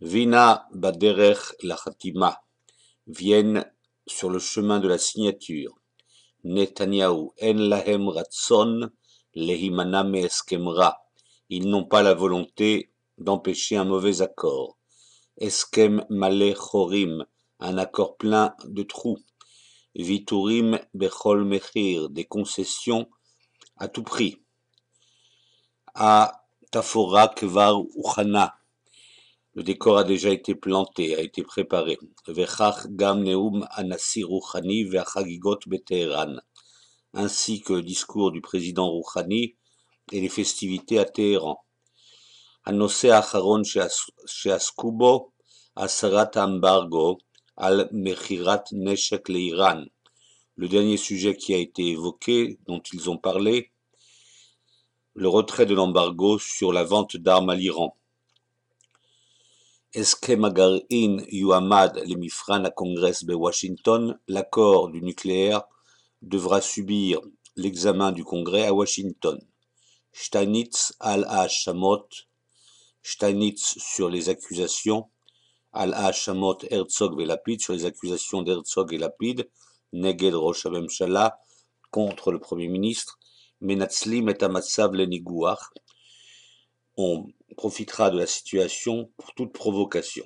Vina Baderech Lachatima, viennent sur le chemin de la signature. Netanyahu en lahem ratson lehimana eskemra. Ils n'ont pas la volonté d'empêcher un mauvais accord. Eskem male chorim, un accord plein de trous. Viturim bechol mechir, des concessions à tout prix. A tafora kvar uchana, le décor a déjà été planté, a été préparé. Ainsi que le discours du président Rouhani et les festivités à Téhéran. Le dernier sujet qui a été évoqué, dont ils ont parlé, le retrait de l'embargo sur la vente d'armes à l'Iran. הסכם mifran à Congress de Washington, l'accord du nucléaire devra subir l'examen du congrès à Washington. Steinitz al-Hachamot, Steinitz sur les accusations, al-Hachamot Herzog et sur les accusations d'Herzog et Lapide, Neged Rosh Hamemshala contre le Premier ministre, Menatzlim et Amatsav Lenigouar on profitera de la situation pour toute provocation.